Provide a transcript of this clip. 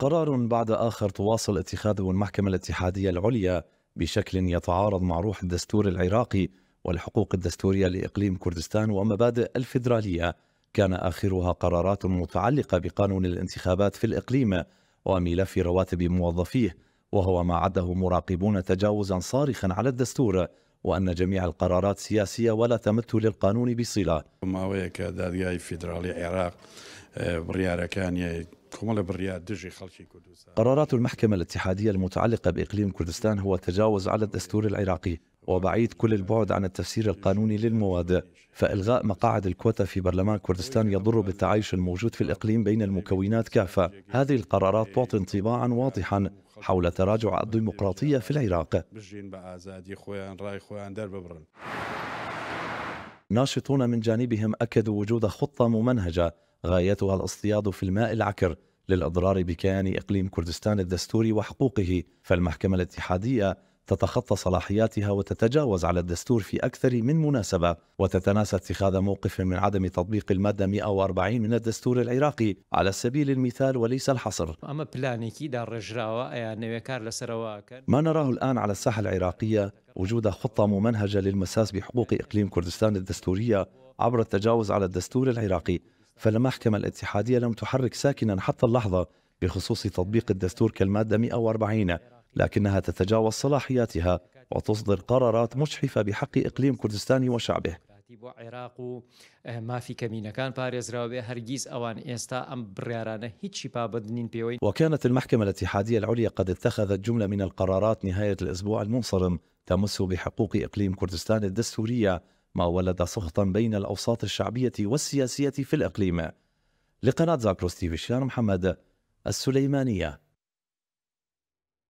قرار بعد آخر تواصل اتخاذه المحكمة الاتحادية العليا بشكل يتعارض مع روح الدستور العراقي والحقوق الدستورية لإقليم كردستان ومبادئ الفيدرالية كان آخرها قرارات متعلقة بقانون الانتخابات في الإقليم وملف رواتب موظفيه وهو ما عده مراقبون تجاوزا صارخا على الدستور وأن جميع القرارات سياسية ولا تمت للقانون بصلة ماوەیەکە دادگای فیدراالی عێراق بڕیارەکانی كمال دجي كردستان قرارات المحكمة الاتحادية المتعلقة بإقليم كردستان هو تجاوز على الدستور العراقي وبعيد كل البعد عن التفسير القانوني للمواد فإلغاء مقاعد الكوتا في برلمان كردستان يضر بالتعايش الموجود في الإقليم بين المكونات كافة هذه القرارات تعطي انطباعا واضحا حول تراجع الديمقراطية في العراق ناشطون من جانبهم أكدوا وجود خطة ممنهجة غايتها الاصطياد في الماء العكر للإضرار بكيان إقليم كردستان الدستوري وحقوقه فالمحكمة الاتحادية تتخطى صلاحياتها وتتجاوز على الدستور في أكثر من مناسبة وتتناسى اتخاذ موقف من عدم تطبيق المادة 140 من الدستور العراقي على سبيل المثال وليس الحصر ما نراه الآن على الساحة العراقية وجود خطة ممنهجة للمساس بحقوق إقليم كردستان الدستورية عبر التجاوز على الدستور العراقي فالمحكمة الاتحادية لم تحرك ساكنا حتى اللحظة بخصوص تطبيق الدستور كالمادة 140 لكنها تتجاوز صلاحياتها وتصدر قرارات مجحفة بحق إقليم كردستان وشعبه آه، وكانت المحكمة الاتحادية العليا قد اتخذت جملة من القرارات نهاية الأسبوع المنصرم تمس بحقوق إقليم كردستان الدستورية ما ولد سخطا بين الأوساط الشعبية والسياسية في الإقليم لقناة زاكروس تيفي محمد السليمانيه